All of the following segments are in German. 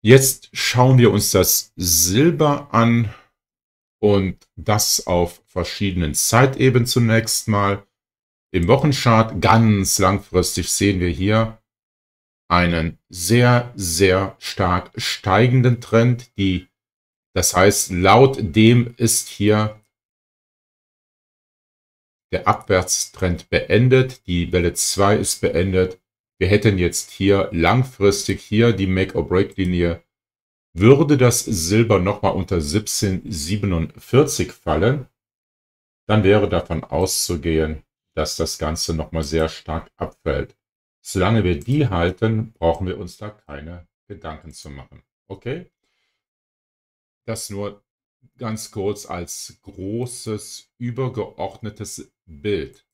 Jetzt schauen wir uns das Silber an und das auf verschiedenen Zeitebenen zunächst mal. Im Wochenchart ganz langfristig sehen wir hier einen sehr, sehr stark steigenden Trend. Die, das heißt, laut dem ist hier der Abwärtstrend beendet. Die Welle 2 ist beendet wir hätten jetzt hier langfristig hier die Make-or-Break-Linie. Würde das Silber nochmal unter 1747 fallen, dann wäre davon auszugehen, dass das Ganze nochmal sehr stark abfällt. Solange wir die halten, brauchen wir uns da keine Gedanken zu machen. Okay? Das nur ganz kurz als großes, übergeordnetes Bild.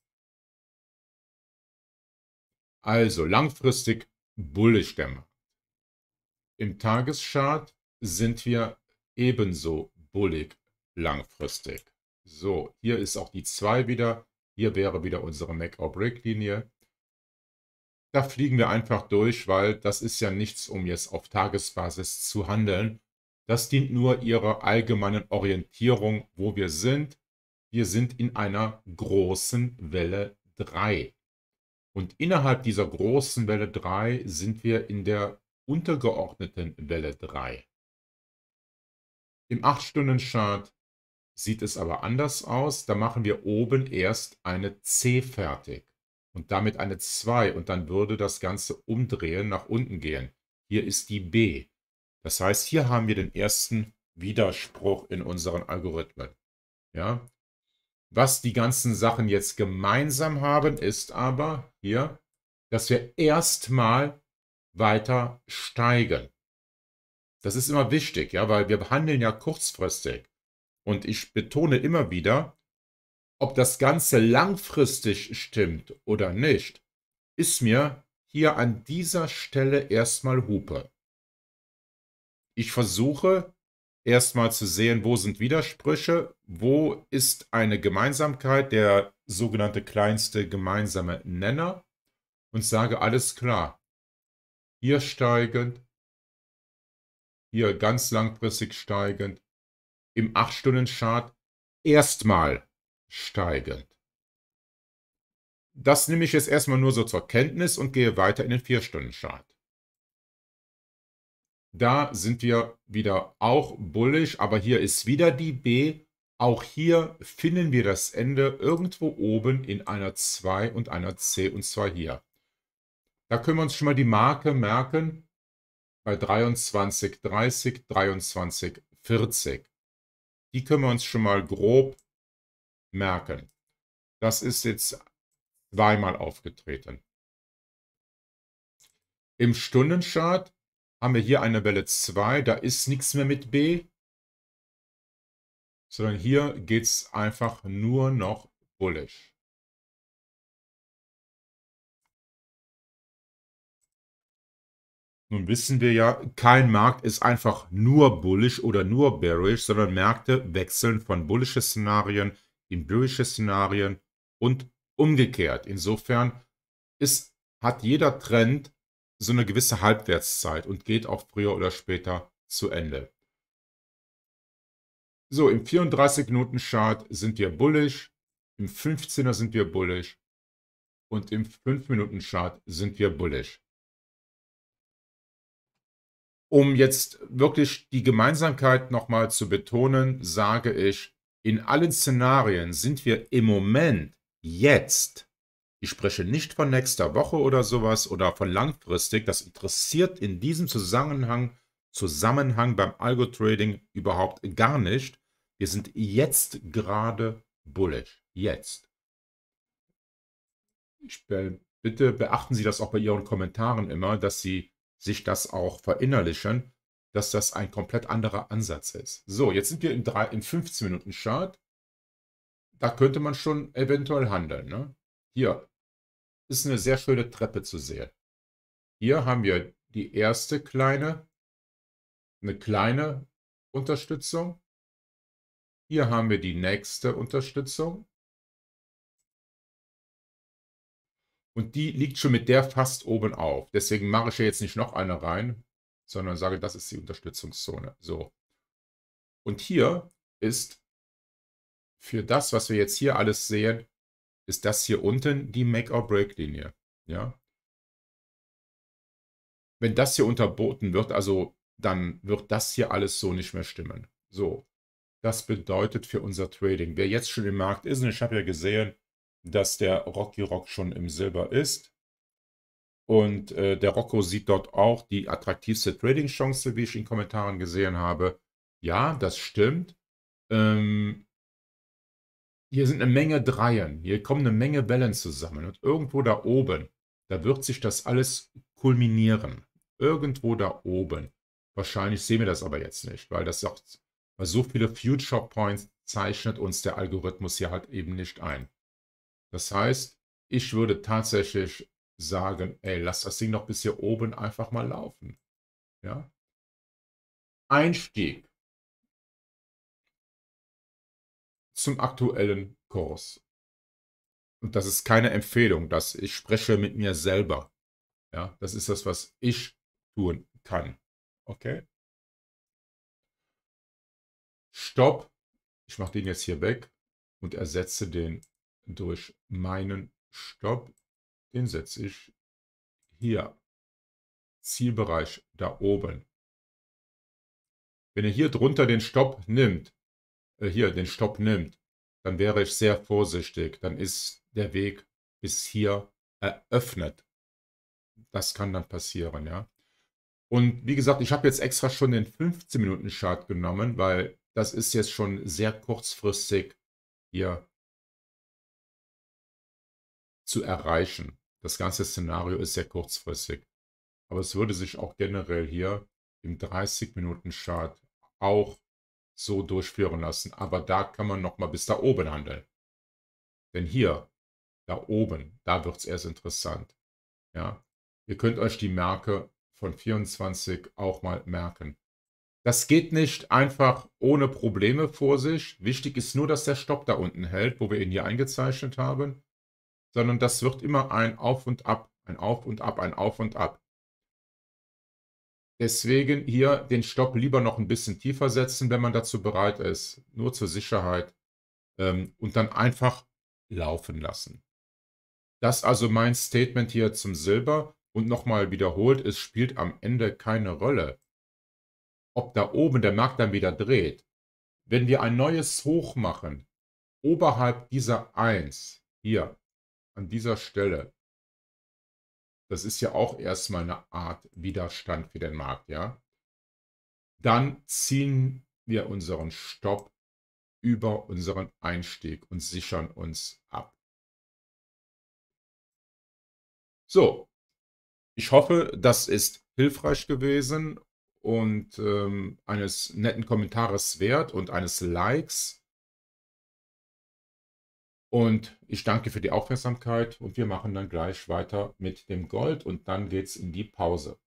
Also langfristig bullisch der Markt. Im Tageschart sind wir ebenso bullig langfristig. So, hier ist auch die 2 wieder. Hier wäre wieder unsere Make-or-Break-Linie. Da fliegen wir einfach durch, weil das ist ja nichts, um jetzt auf Tagesbasis zu handeln. Das dient nur ihrer allgemeinen Orientierung, wo wir sind. Wir sind in einer großen Welle 3. Und innerhalb dieser großen Welle 3 sind wir in der untergeordneten Welle 3. Im 8-Stunden-Chart sieht es aber anders aus. Da machen wir oben erst eine C fertig und damit eine 2 und dann würde das Ganze umdrehen, nach unten gehen. Hier ist die B. Das heißt, hier haben wir den ersten Widerspruch in unseren Algorithmen. Ja, was die ganzen Sachen jetzt gemeinsam haben, ist aber hier, dass wir erstmal weiter steigen. Das ist immer wichtig, ja, weil wir behandeln ja kurzfristig. Und ich betone immer wieder, ob das Ganze langfristig stimmt oder nicht, ist mir hier an dieser Stelle erstmal Hupe. Ich versuche erstmal zu sehen, wo sind Widersprüche, wo ist eine Gemeinsamkeit, der sogenannte kleinste gemeinsame Nenner und sage alles klar. Hier steigend, hier ganz langfristig steigend, im 8-Stunden-Chart erstmal steigend. Das nehme ich jetzt erstmal nur so zur Kenntnis und gehe weiter in den 4-Stunden-Chart. Da sind wir wieder auch bullisch, aber hier ist wieder die B. Auch hier finden wir das Ende irgendwo oben in einer 2 und einer C und zwar hier. Da können wir uns schon mal die Marke merken bei 23,30, 23,40. Die können wir uns schon mal grob merken. Das ist jetzt zweimal aufgetreten. Im Stundenchart haben wir hier eine Welle 2. Da ist nichts mehr mit B. Sondern hier geht es einfach nur noch bullish. Nun wissen wir ja, kein Markt ist einfach nur bullish oder nur bearish, sondern Märkte wechseln von bullische Szenarien in bearische Szenarien und umgekehrt. Insofern ist, hat jeder Trend so eine gewisse Halbwertszeit und geht auch früher oder später zu Ende. So, im 34-Minuten-Chart sind wir bullish, im 15er sind wir bullish und im 5-Minuten-Chart sind wir bullish. Um jetzt wirklich die Gemeinsamkeit nochmal zu betonen, sage ich, in allen Szenarien sind wir im Moment, jetzt, ich spreche nicht von nächster Woche oder sowas oder von langfristig. Das interessiert in diesem Zusammenhang, Zusammenhang beim Algo-Trading überhaupt gar nicht. Wir sind jetzt gerade bullish. Jetzt. Ich bin Bitte beachten Sie das auch bei Ihren Kommentaren immer, dass Sie sich das auch verinnerlichen, dass das ein komplett anderer Ansatz ist. So, jetzt sind wir im, im 15 Minuten Chart. Da könnte man schon eventuell handeln. Ne? Hier, ist eine sehr schöne Treppe zu sehen. Hier haben wir die erste kleine, eine kleine Unterstützung. Hier haben wir die nächste Unterstützung. Und die liegt schon mit der fast oben auf. Deswegen mache ich jetzt nicht noch eine rein, sondern sage, das ist die Unterstützungszone. So. Und hier ist für das, was wir jetzt hier alles sehen, ist das hier unten die Make-or-Break-Linie. Ja? Wenn das hier unterboten wird, also dann wird das hier alles so nicht mehr stimmen. So, das bedeutet für unser Trading. Wer jetzt schon im Markt ist, und ich habe ja gesehen, dass der Rocky Rock schon im Silber ist. Und äh, der Rocco sieht dort auch die attraktivste Trading-Chance, wie ich in Kommentaren gesehen habe. Ja, das stimmt. Ähm, hier sind eine Menge Dreien, hier kommen eine Menge Wellen zusammen und irgendwo da oben, da wird sich das alles kulminieren. Irgendwo da oben. Wahrscheinlich sehen wir das aber jetzt nicht, weil das auch, weil so viele Future Points zeichnet uns der Algorithmus hier halt eben nicht ein. Das heißt, ich würde tatsächlich sagen, ey, lass das Ding noch bis hier oben einfach mal laufen. Ja? Einstieg zum aktuellen Kurs. Und das ist keine Empfehlung, dass ich spreche mit mir selber. Ja, das ist das, was ich tun kann. Okay? Stopp. Ich mache den jetzt hier weg und ersetze den durch meinen Stopp. Den setze ich hier. Zielbereich da oben. Wenn ihr hier drunter den Stopp nimmt, äh, hier den Stopp nimmt, dann wäre ich sehr vorsichtig. Dann ist der Weg bis hier eröffnet. Das kann dann passieren, ja. Und wie gesagt, ich habe jetzt extra schon den 15-Minuten-Chart genommen, weil das ist jetzt schon sehr kurzfristig hier zu erreichen. Das ganze Szenario ist sehr kurzfristig. Aber es würde sich auch generell hier im 30-Minuten-Chart auch so durchführen lassen. Aber da kann man nochmal bis da oben handeln. Denn hier, da oben, da wird es erst interessant. Ja, ihr könnt euch die Marke von 24 auch mal merken. Das geht nicht einfach ohne Probleme vor sich. Wichtig ist nur, dass der Stopp da unten hält, wo wir ihn hier eingezeichnet haben, sondern das wird immer ein Auf und Ab, ein Auf und Ab, ein Auf und Ab. Deswegen hier den Stopp lieber noch ein bisschen tiefer setzen, wenn man dazu bereit ist. Nur zur Sicherheit. Ähm, und dann einfach laufen lassen. Das also mein Statement hier zum Silber. Und nochmal wiederholt, es spielt am Ende keine Rolle, ob da oben der Markt dann wieder dreht. Wenn wir ein neues Hoch machen, oberhalb dieser 1, hier, an dieser Stelle, das ist ja auch erstmal eine Art Widerstand für den Markt, ja. Dann ziehen wir unseren Stopp über unseren Einstieg und sichern uns ab. So, ich hoffe, das ist hilfreich gewesen und ähm, eines netten Kommentares wert und eines Likes. Und ich danke für die Aufmerksamkeit und wir machen dann gleich weiter mit dem Gold und dann geht's in die Pause.